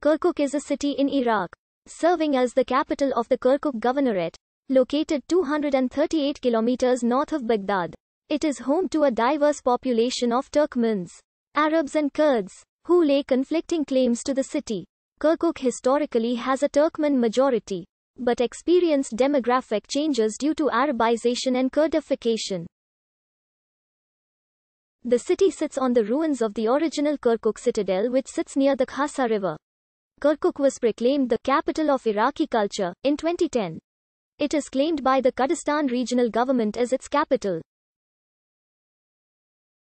Kirkuk is a city in Iraq, serving as the capital of the Kirkuk Governorate, located 238 kilometers north of Baghdad. It is home to a diverse population of Turkmens, Arabs and Kurds, who lay conflicting claims to the city. Kirkuk historically has a Turkmen majority, but experienced demographic changes due to Arabization and Kurdification. The city sits on the ruins of the original Kirkuk citadel which sits near the Khasa River. Kirkuk was proclaimed the capital of Iraqi culture in 2010. It is claimed by the Kurdistan Regional Government as its capital.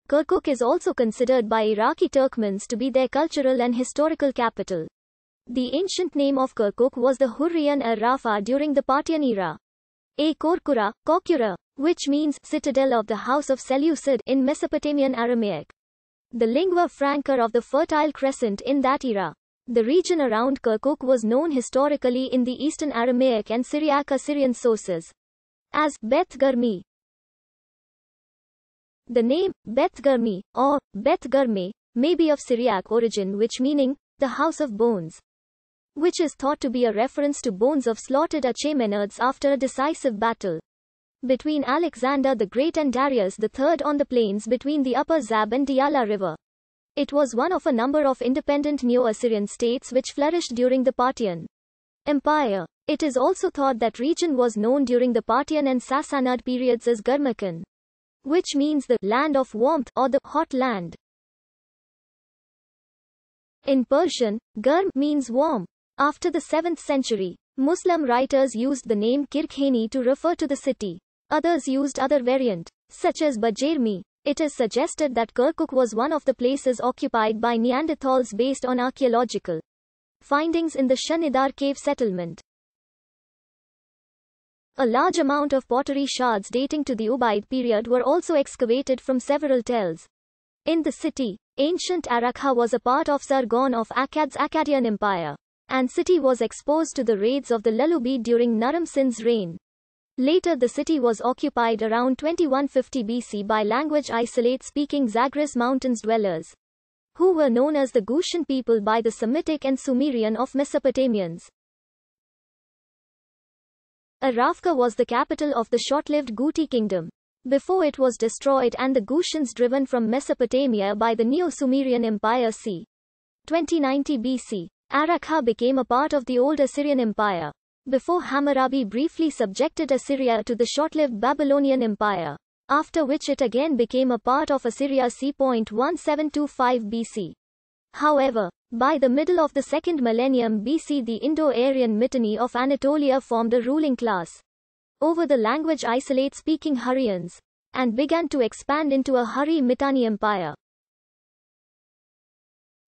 Kirkuk is also considered by Iraqi Turkmens to be their cultural and historical capital. The ancient name of Kirkuk was the Hurrian al-Rafa during the Parthian era. A Korkura, Kokura, which means citadel of the house of Seleucid in Mesopotamian Aramaic. The lingua franca of the Fertile Crescent in that era. The region around Kirkuk was known historically in the Eastern Aramaic and Syriac Assyrian sources as Beth Garmi. The name Beth Garmi or Beth Garmi may be of Syriac origin, which meaning the house of bones, which is thought to be a reference to bones of slaughtered Achaemenids after a decisive battle between Alexander the Great and Darius III on the plains between the upper Zab and Diyala River. It was one of a number of independent Neo-Assyrian states which flourished during the Parthian Empire. It is also thought that region was known during the Parthian and Sassanid periods as Garmakan, which means the land of warmth or the hot land. In Persian, Garm means warm. After the 7th century, Muslim writers used the name Kirkhani to refer to the city. Others used other variant, such as Bajermi, it is suggested that Kirkuk was one of the places occupied by Neanderthals based on archaeological findings in the Shanidar cave settlement. A large amount of pottery shards dating to the Ubaid period were also excavated from several tells. In the city, ancient Arakha was a part of Sargon of Akkad's Akkadian Empire, and city was exposed to the raids of the Lelubid during Naram Sin's reign. Later the city was occupied around 2150 BC by language isolate speaking Zagros mountains dwellers, who were known as the Gushan people by the Semitic and Sumerian of Mesopotamians. Arafka was the capital of the short-lived Guti kingdom. Before it was destroyed and the Gushans driven from Mesopotamia by the Neo-Sumerian Empire c. 2090 BC, Arakha became a part of the old Assyrian Empire. Before Hammurabi briefly subjected Assyria to the short-lived Babylonian Empire, after which it again became a part of Assyria c. 1725 BC. However, by the middle of the second millennium BC the Indo-Aryan Mitanni of Anatolia formed a ruling class over the language isolate-speaking Hurrians, and began to expand into a Hurri-Mitanni empire.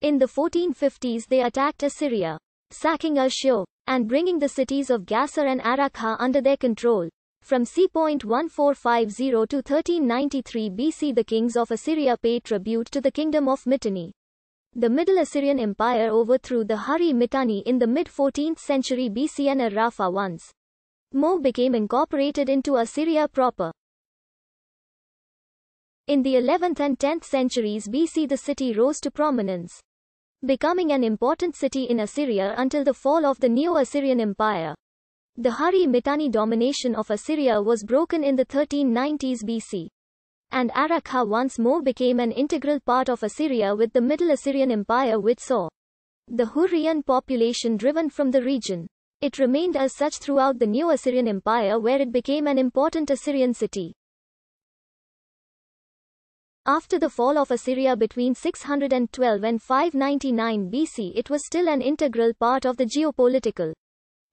In the 1450s they attacked Assyria, sacking Ashur, and bringing the cities of Gasser and Arakha under their control. From c. 1450 to 1393 BC the kings of Assyria paid tribute to the kingdom of Mitanni. The Middle Assyrian Empire overthrew the Hari Mitanni in the mid-14th century BC and Arafa once more became incorporated into Assyria proper. In the 11th and 10th centuries BC the city rose to prominence becoming an important city in Assyria until the fall of the Neo-Assyrian Empire. The Hari-Mitanni domination of Assyria was broken in the 1390s BC. And Arakha once more became an integral part of Assyria with the Middle Assyrian Empire which saw the Hurrian population driven from the region. It remained as such throughout the New Assyrian Empire where it became an important Assyrian city. After the fall of Assyria between 612 and 599 BC, it was still an integral part of the geopolitical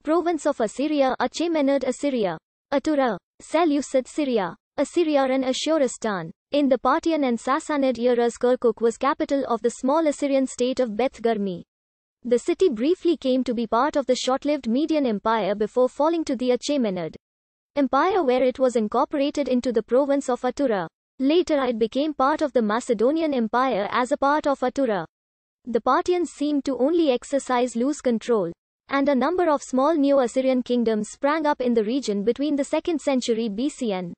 province of Assyria, Achaemenid Assyria, Atura, Seleucid Syria, Assyria, and Ashuristan. In the Parthian and Sassanid eras, Kirkuk was capital of the small Assyrian state of Bethgarmi. The city briefly came to be part of the short-lived Median Empire before falling to the Achaemenid Empire where it was incorporated into the province of Atura. Later it became part of the Macedonian Empire as a part of Atura. The Parthians seemed to only exercise loose control. And a number of small Neo-Assyrian kingdoms sprang up in the region between the 2nd century BC and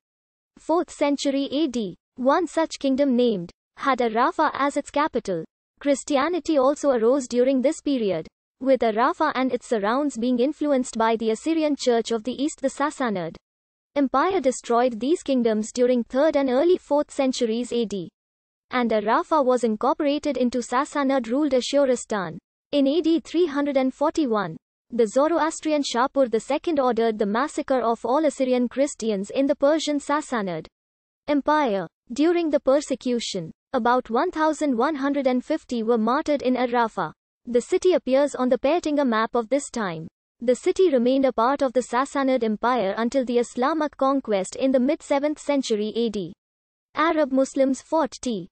4th century AD. One such kingdom named had as its capital. Christianity also arose during this period, with Arafa and its surrounds being influenced by the Assyrian Church of the East the Sassanid. Empire destroyed these kingdoms during 3rd and early 4th centuries AD. And Arafa was incorporated into Sassanid-ruled Ashuristan. In AD 341, the Zoroastrian Shapur II ordered the massacre of all Assyrian Christians in the Persian Sassanid Empire. During the persecution, about 1,150 were martyred in Arafa. The city appears on the Petinga map of this time. The city remained a part of the Sassanid Empire until the Islamic conquest in the mid-7th century AD. Arab Muslims fought T.